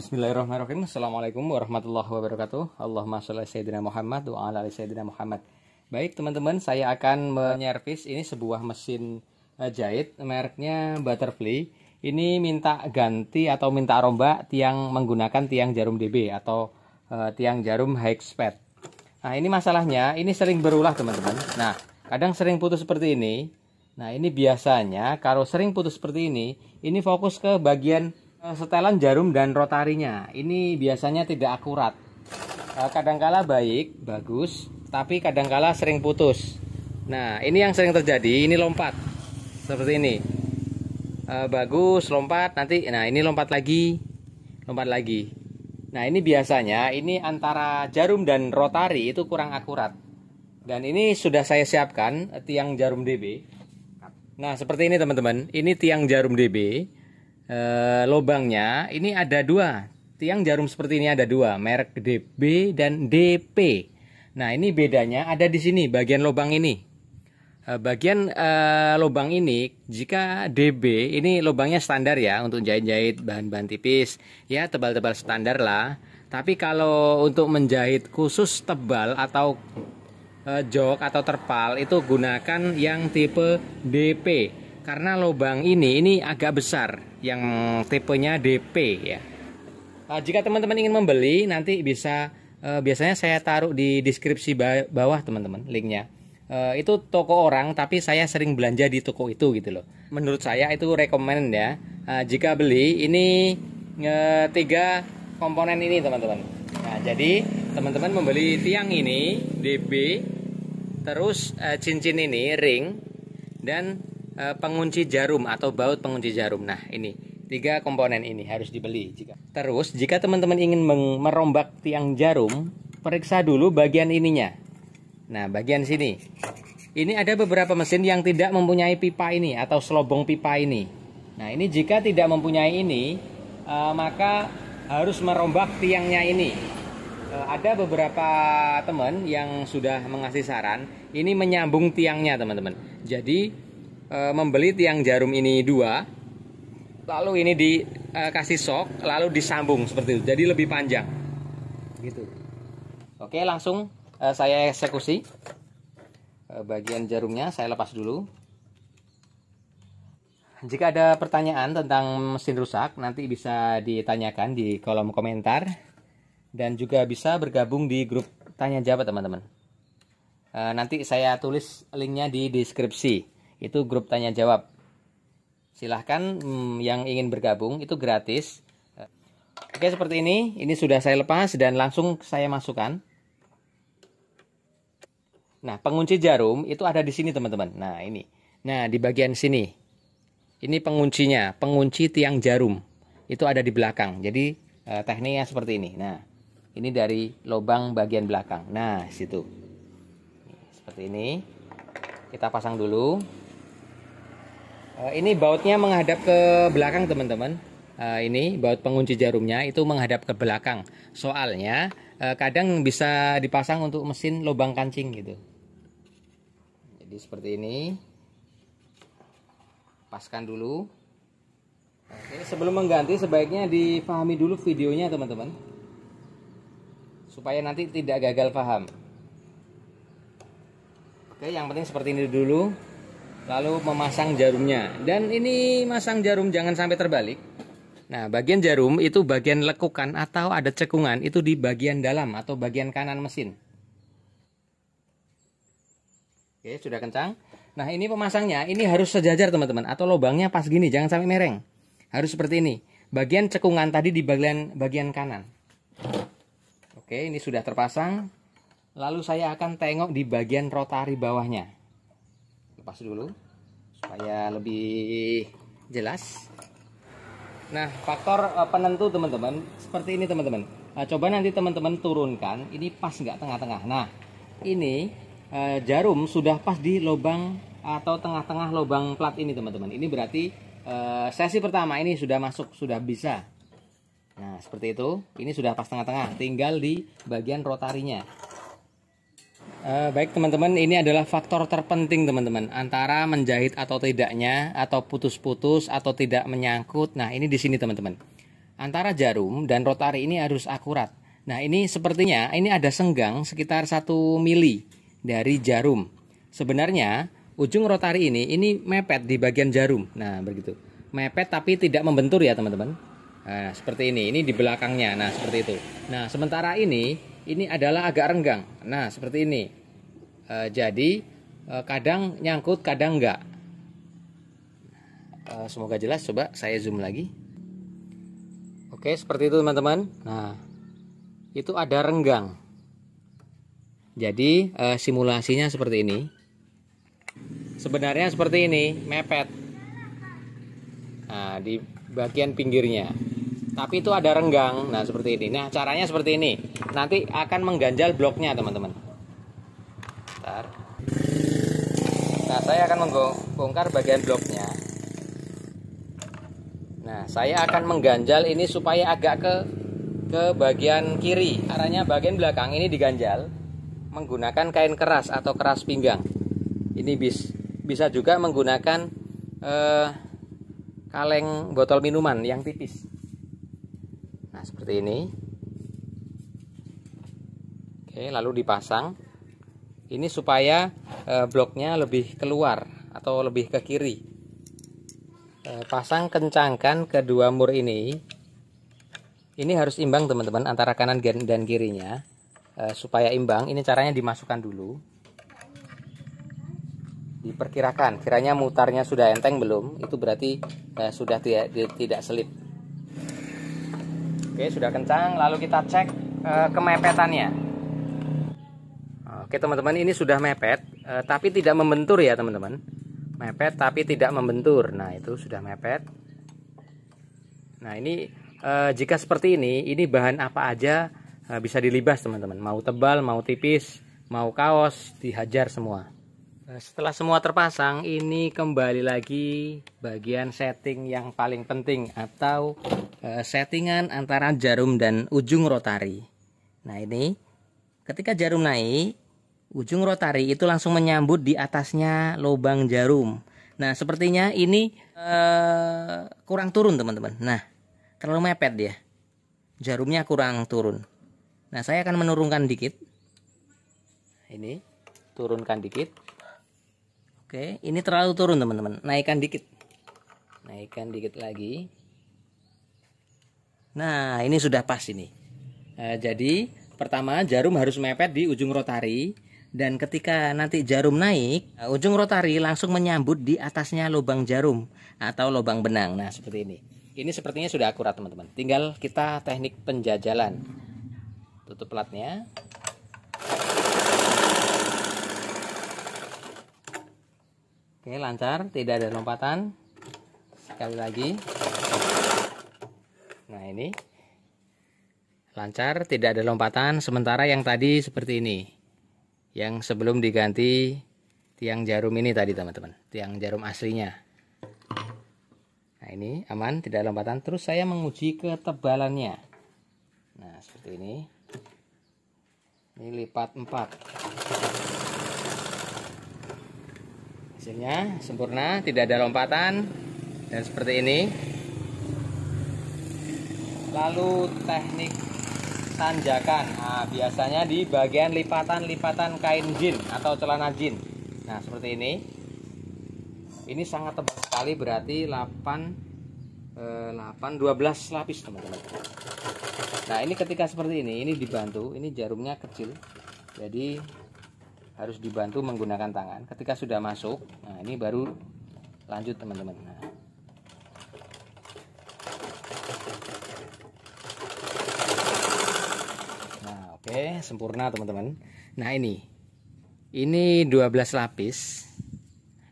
Bismillahirrahmanirrahim. Assalamualaikum warahmatullahi wabarakatuh. Allahumma sholli sayyidina Muhammad wa ala ali sayyidina Muhammad. Baik, teman-teman, saya akan menyervis ini sebuah mesin eh, jahit mereknya Butterfly. Ini minta ganti atau minta rombak tiang menggunakan tiang jarum DB atau uh, tiang jarum high speed. Nah, ini masalahnya, ini sering berulah, teman-teman. Nah, kadang sering putus seperti ini. Nah, ini biasanya kalau sering putus seperti ini, ini fokus ke bagian Eh, setelan jarum dan rotarinya ini biasanya tidak akurat. Eh, kadangkala baik, bagus, tapi kadangkala sering putus. Nah, ini yang sering terjadi, ini lompat. Seperti ini. Eh, bagus, lompat, nanti nah ini lompat lagi. Lompat lagi. Nah, ini biasanya ini antara jarum dan rotari itu kurang akurat. Dan ini sudah saya siapkan tiang jarum DB. Nah, seperti ini teman-teman. Ini tiang jarum DB e, lobangnya ini ada dua tiang jarum seperti ini ada dua merek DB dan DP nah ini bedanya ada di sini bagian lubang ini e, bagian e, lobang ini jika DB ini lubangnya standar ya untuk jahit-jahit bahan-bahan tipis ya tebal-tebal standar lah tapi kalau untuk menjahit khusus tebal atau e, jok atau terpal itu gunakan yang tipe DP karena lubang ini ini agak besar yang tipenya DP ya nah, jika teman-teman ingin membeli nanti bisa eh, biasanya saya taruh di deskripsi bawah teman-teman linknya uh, itu toko orang tapi saya sering belanja di toko itu gitu loh menurut saya itu rekomend ya uh, jika beli ini uh, tiga komponen ini teman-teman nah jadi teman-teman membeli tiang ini DB terus uh, cincin ini ring dan Eh, pengunci jarum atau baut pengunci jarum. Nah, ini tiga komponen ini harus dibeli jika. Terus, jika teman-teman ingin merombak tiang jarum, periksa dulu bagian ininya. Nah, bagian sini. Ini ada beberapa mesin yang tidak mempunyai pipa ini atau selobong pipa ini. Nah, ini jika tidak mempunyai ini, uh, maka harus merombak tiangnya ini. Uh, ada beberapa teman yang sudah mengasih saran, ini menyambung tiangnya, teman-teman. Jadi, e, membeli tiang jarum ini dua lalu ini dikasih eh, e, sok lalu disambung seperti itu jadi lebih panjang gitu oke langsung e, saya eksekusi e, bagian jarumnya saya lepas dulu jika ada pertanyaan tentang mesin rusak nanti bisa ditanyakan di kolom komentar dan juga bisa bergabung di grup tanya jawab teman-teman e, nanti saya tulis linknya di deskripsi itu grup tanya jawab. Silahkan hmm, yang ingin bergabung itu gratis. Oke seperti ini, ini sudah saya lepas dan langsung saya masukkan. Nah pengunci jarum itu ada di sini teman-teman. Nah ini, nah di bagian sini. Ini penguncinya, pengunci tiang jarum. Itu ada di belakang. Jadi eh, tekniknya seperti ini. Nah ini dari lubang bagian belakang. Nah situ, seperti ini. Kita pasang dulu. Eh, ini bautnya menghadap ke belakang teman-teman. Eh, ini baut pengunci jarumnya itu menghadap ke belakang. Soalnya eh, kadang bisa dipasang untuk mesin lubang kancing gitu. Jadi seperti ini. Paskan dulu. Oke, sebelum mengganti sebaiknya dipahami dulu videonya teman-teman. Supaya nanti tidak gagal paham. Oke, yang penting seperti ini dulu lalu memasang jarumnya dan ini masang jarum jangan sampai terbalik nah bagian jarum itu bagian lekukan atau ada cekungan itu di bagian dalam atau bagian kanan mesin oke sudah kencang nah ini pemasangnya ini harus sejajar teman-teman atau lubangnya pas gini jangan sampai mereng harus seperti ini bagian cekungan tadi di bagian bagian kanan oke ini sudah terpasang lalu saya akan tengok di bagian rotari bawahnya lepas dulu supaya lebih jelas nah faktor eh, penentu teman-teman seperti ini teman-teman nah, coba nanti teman-teman turunkan ini pas nggak tengah-tengah nah ini eh, jarum sudah pas di lubang atau tengah-tengah lubang plat ini teman-teman ini berarti sesi pertama ini sudah masuk sudah bisa nah seperti itu ini sudah pas tengah-tengah tinggal di bagian rotarinya Eh, baik teman-teman, ini adalah faktor terpenting teman-teman antara menjahit atau tidaknya atau putus-putus atau tidak menyangkut. Nah ini di sini teman-teman antara jarum dan rotari ini harus akurat. Nah ini sepertinya ini ada senggang sekitar 1 mili dari jarum. Sebenarnya ujung rotari ini ini mepet di bagian jarum. Nah begitu mepet tapi tidak membentur ya teman-teman. Nah seperti ini ini di belakangnya. Nah seperti itu. Nah sementara ini ini adalah agak renggang. Nah, seperti ini. E, jadi e, kadang nyangkut, kadang enggak. E, semoga jelas. Coba saya zoom lagi. Oke, seperti itu teman-teman. Nah, itu ada renggang. Jadi e, simulasinya seperti ini. Sebenarnya seperti ini, mepet. Nah, di bagian pinggirnya. Tapi itu ada renggang. Nah, seperti ini. Nah, caranya seperti ini nanti akan mengganjal bloknya teman-teman nah saya akan membongkar bagian bloknya nah saya akan mengganjal ini supaya agak ke ke bagian kiri arahnya bagian belakang ini diganjal menggunakan kain keras atau keras pinggang ini bis bisa juga menggunakan eh, kaleng botol minuman yang tipis nah seperti ini Oke, lalu dipasang. Ini supaya e, bloknya lebih keluar atau lebih ke kiri. E, pasang kencangkan kedua mur ini. Ini harus imbang teman-teman antara kanan dan kirinya. E, supaya imbang, ini caranya dimasukkan dulu. Diperkirakan, kiranya mutarnya sudah enteng belum? Itu berarti e, sudah tidak tidak selip. Oke, sudah kencang. Lalu kita cek e, kemepetannya. Oke teman-teman ini sudah mepet eh, tapi tidak membentur ya teman-teman. Mepet tapi tidak membentur. Nah itu sudah mepet. Nah ini eh, jika seperti ini ini bahan apa aja eh, bisa dilibas teman-teman. Mau tebal mau tipis mau kaos dihajar semua. Eh, setelah semua terpasang ini kembali lagi bagian setting yang paling penting atau eh, settingan antara jarum dan ujung rotari. Nah ini ketika jarum naik Ujung rotari itu langsung menyambut di atasnya lubang jarum. Nah, sepertinya ini uh, kurang turun, teman-teman. Nah, terlalu mepet dia. Jarumnya kurang turun. Nah, saya akan menurunkan dikit. Ini turunkan dikit. Oke, ini terlalu turun, teman-teman. Naikkan dikit. Naikkan dikit lagi. Nah, ini sudah pas ini. Nah, jadi, pertama jarum harus mepet di ujung rotari dan ketika nanti jarum naik eh, ujung rotari langsung menyambut di atasnya lubang jarum atau lubang benang nah seperti ini ini sepertinya sudah akurat teman-teman tinggal kita teknik penjajalan tutup platnya oke lancar tidak ada lompatan sekali lagi nah ini lancar tidak ada lompatan sementara yang tadi seperti ini yang sebelum diganti tiang jarum ini tadi teman-teman tiang jarum aslinya nah ini aman tidak lompatan terus saya menguji ketebalannya nah seperti ini ini lipat 4 hasilnya sempurna tidak ada lompatan dan seperti ini lalu teknik tanjakan. Nah, biasanya di bagian lipatan-lipatan kain jin atau celana jin. Nah, seperti ini. Ini sangat tebal sekali berarti 8 8 12 lapis, teman-teman. Nah, ini ketika seperti ini, ini dibantu, ini jarumnya kecil. Jadi harus dibantu menggunakan tangan. Ketika sudah masuk, nah ini baru lanjut, teman-teman. Nah, Oke, sempurna teman-teman. Nah, ini. Ini 12 lapis.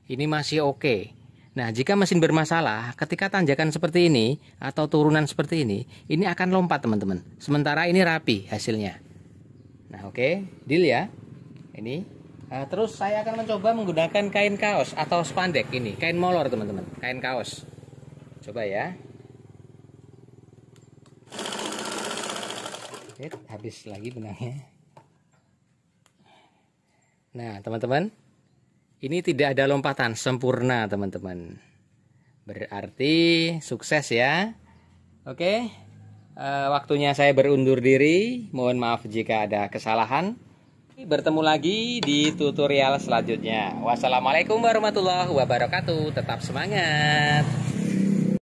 Ini masih oke. Nah, jika mesin bermasalah, ketika tanjakan seperti ini atau turunan seperti ini, ini akan lompat, teman-teman. Sementara ini rapi hasilnya. Nah, oke, okay. deal ya. Ini. Nah, terus saya akan mencoba menggunakan kain kaos atau spandek ini, kain molor, teman-teman. Kain kaos. Coba ya. habis lagi benangnya. Nah, teman-teman, ini tidak ada lompatan sempurna, teman-teman. Berarti sukses ya. Oke, e, waktunya saya berundur diri. Mohon maaf jika ada kesalahan. Bertemu lagi di tutorial selanjutnya. Wassalamualaikum warahmatullahi wabarakatuh. Tetap semangat.